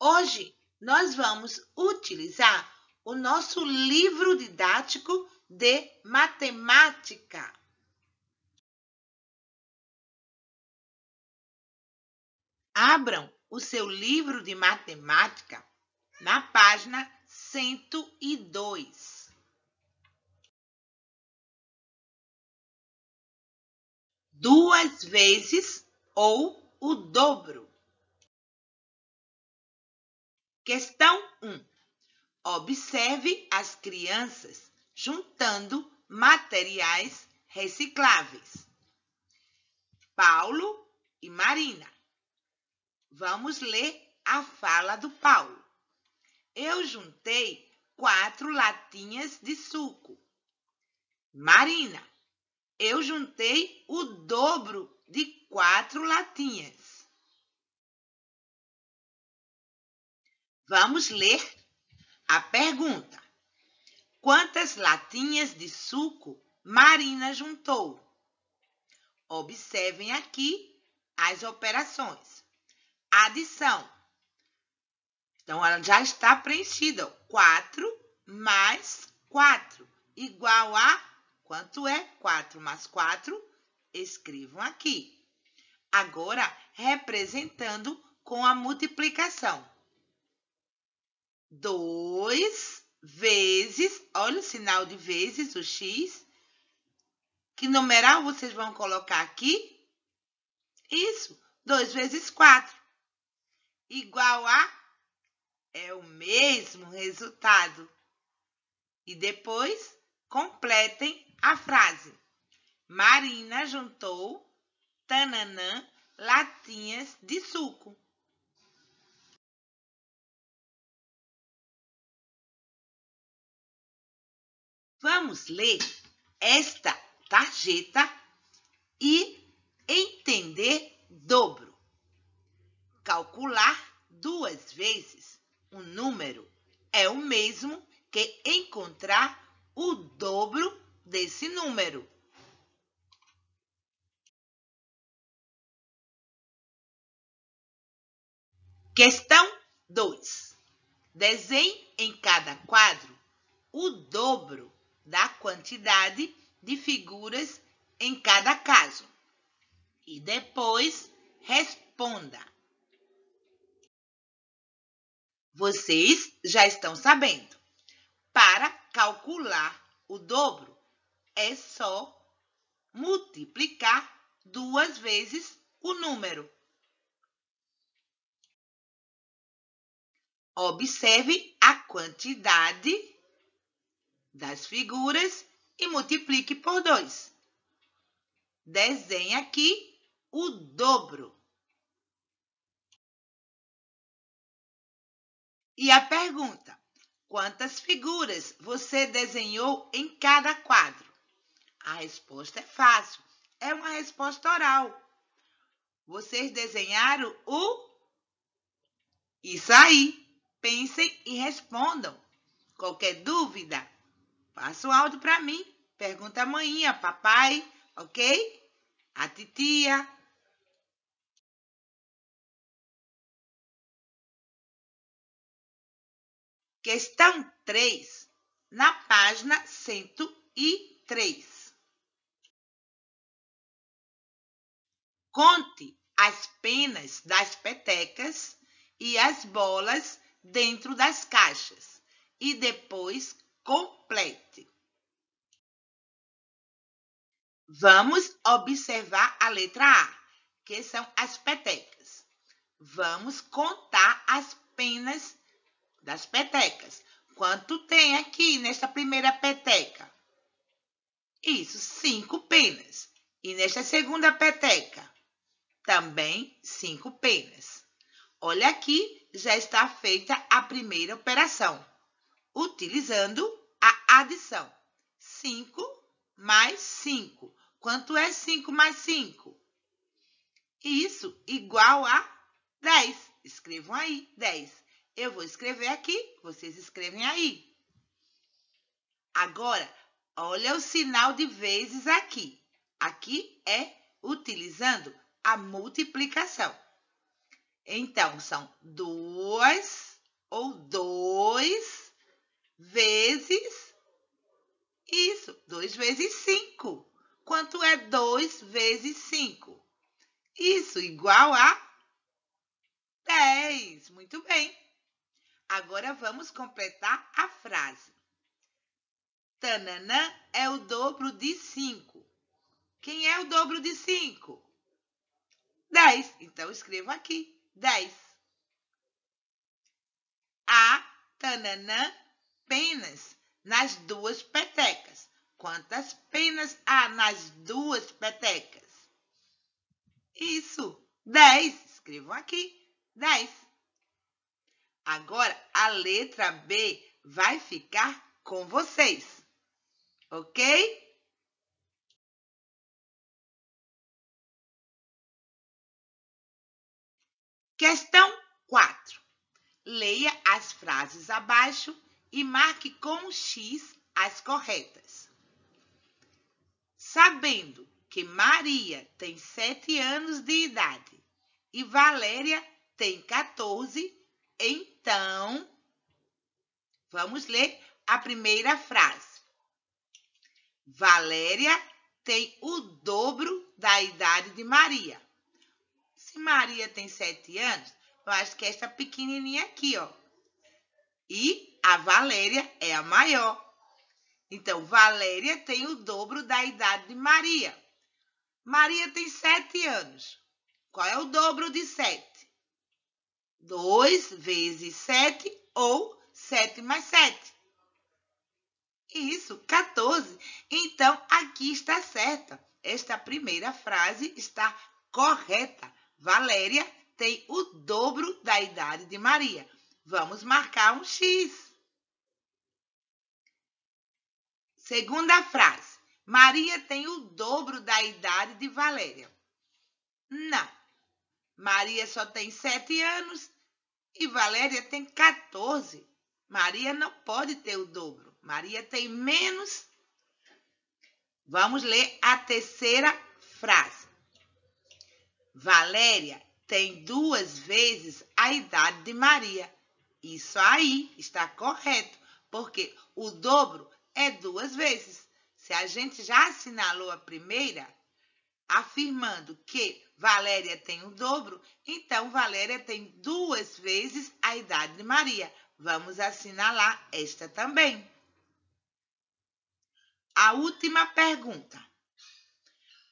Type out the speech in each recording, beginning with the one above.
Hoje nós vamos utilizar o nosso livro didático de matemática. Abram o seu livro de matemática na página 102. Duas vezes ou o dobro. Questão 1. Observe as crianças juntando materiais recicláveis. Paulo e Marina Vamos ler a fala do Paulo. Eu juntei quatro latinhas de suco. Marina, eu juntei o dobro de quatro latinhas. Vamos ler a pergunta. Quantas latinhas de suco Marina juntou? Observem aqui as operações adição. Então, ela já está preenchida. 4 mais 4 igual a quanto é 4 mais 4? Escrevam aqui. Agora, representando com a multiplicação. 2 vezes, olha o sinal de vezes, o x. Que numeral vocês vão colocar aqui? Isso, 2 vezes 4 igual a é o mesmo resultado. E depois completem a frase. Marina juntou tananã latinhas de suco. Vamos ler esta tarjeta e entender dobro. Calcular duas vezes, o número é o mesmo que encontrar o dobro desse número. Questão 2. Desenhe em cada quadro o dobro da quantidade de figuras em cada caso. E depois responda. Vocês já estão sabendo. Para calcular o dobro, é só multiplicar duas vezes o número. Observe a quantidade das figuras e multiplique por dois. Desenhe aqui o dobro. E a pergunta: quantas figuras você desenhou em cada quadro? A resposta é fácil, é uma resposta oral. Vocês desenharam o. Isso aí! Pensem e respondam. Qualquer dúvida, passa o áudio para mim. Pergunta a maninha, papai, ok? A titia, Questão 3, na página 103. Conte as penas das petecas e as bolas dentro das caixas e depois complete. Vamos observar a letra A, que são as petecas. Vamos contar as penas das petecas. Quanto tem aqui nesta primeira peteca? Isso, cinco penas. E nesta segunda peteca? Também cinco penas. Olha aqui, já está feita a primeira operação, utilizando a adição. 5 mais 5. Quanto é 5 mais 5? Isso, igual a 10. Escrevam aí, 10. Eu vou escrever aqui, vocês escrevem aí. Agora, olha o sinal de vezes aqui. Aqui é utilizando a multiplicação. Então, são duas ou dois vezes isso, dois vezes cinco. Quanto é dois vezes cinco? Isso, igual a dez. Muito bem. Agora vamos completar a frase. Tananã é o dobro de 5. Quem é o dobro de 5? 10. Então escreva aqui: 10. Há tananã penas nas duas petecas. Quantas penas há nas duas petecas? Isso, 10. Escrevam aqui: 10. Agora a letra B vai ficar com vocês, ok? Questão 4. Leia as frases abaixo e marque com X as corretas. Sabendo que Maria tem 7 anos de idade e Valéria tem 14, então, vamos ler a primeira frase. Valéria tem o dobro da idade de Maria. Se Maria tem sete anos, eu acho que é essa pequenininha aqui, ó. E a Valéria é a maior. Então, Valéria tem o dobro da idade de Maria. Maria tem sete anos. Qual é o dobro de sete? 2 vezes 7 ou 7 mais 7. Isso, 14. Então, aqui está certa. Esta primeira frase está correta. Valéria tem o dobro da idade de Maria. Vamos marcar um X. Segunda frase. Maria tem o dobro da idade de Valéria. Não. Maria só tem sete anos e Valéria tem 14. Maria não pode ter o dobro. Maria tem menos. Vamos ler a terceira frase. Valéria tem duas vezes a idade de Maria. Isso aí está correto, porque o dobro é duas vezes. Se a gente já assinalou a primeira, afirmando que Valéria tem o dobro, então Valéria tem duas vezes a idade de Maria. Vamos assinalar esta também. A última pergunta.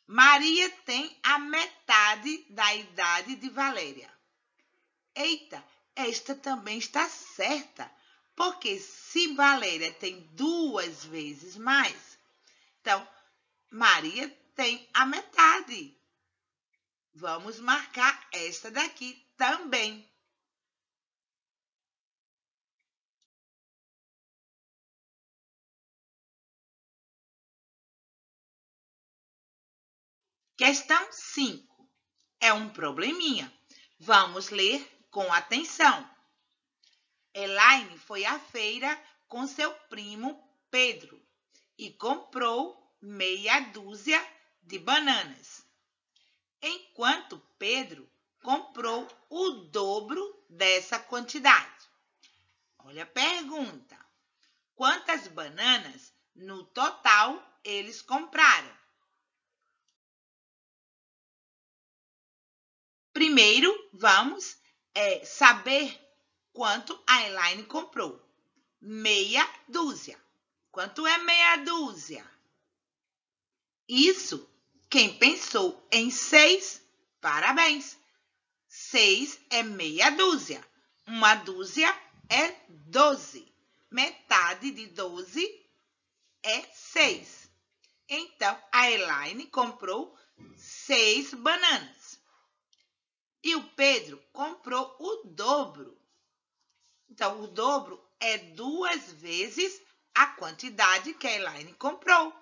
Maria tem a metade da idade de Valéria. Eita, esta também está certa, porque se Valéria tem duas vezes mais, então Maria tem a metade. Vamos marcar esta daqui também. Questão 5. É um probleminha. Vamos ler com atenção. Elaine foi à feira com seu primo Pedro e comprou meia dúzia de bananas, enquanto Pedro comprou o dobro dessa quantidade. Olha a pergunta: quantas bananas no total eles compraram? Primeiro, vamos é, saber quanto a Elaine comprou. Meia dúzia. Quanto é meia dúzia? Isso quem pensou em seis, parabéns! Seis é meia dúzia. Uma dúzia é doze. Metade de doze é seis. Então, a Elaine comprou seis bananas. E o Pedro comprou o dobro. Então, o dobro é duas vezes a quantidade que a Elaine comprou.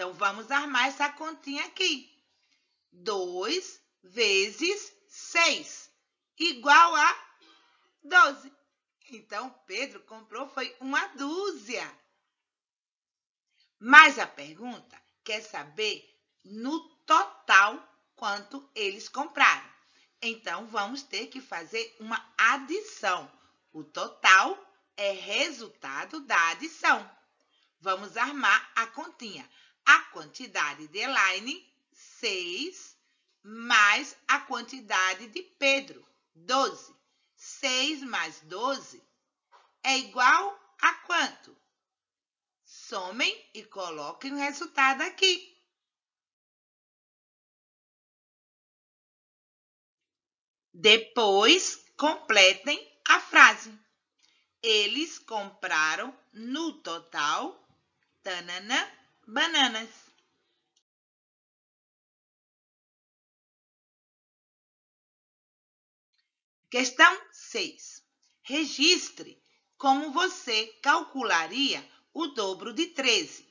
Então, vamos armar essa continha aqui. 2 vezes 6, igual a 12. Então, Pedro comprou foi uma dúzia. Mas a pergunta quer saber no total quanto eles compraram. Então, vamos ter que fazer uma adição. O total é resultado da adição. Vamos armar a continha a quantidade de Elaine, 6, mais a quantidade de Pedro, 12. 6 mais 12 é igual a quanto? Somem e coloquem o resultado aqui. Depois, completem a frase. Eles compraram no total tanana, bananas Questão 6. Registre como você calcularia o dobro de 13.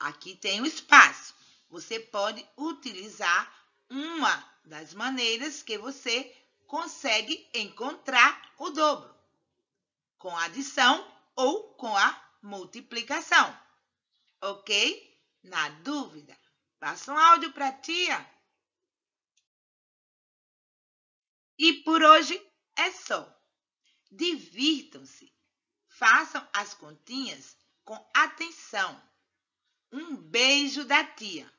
Aqui tem o um espaço. Você pode utilizar uma das maneiras que você consegue encontrar o dobro, com adição ou com a multiplicação ok? Na dúvida, passa um áudio para tia. E por hoje é só. Divirtam-se. Façam as continhas com atenção. Um beijo da tia.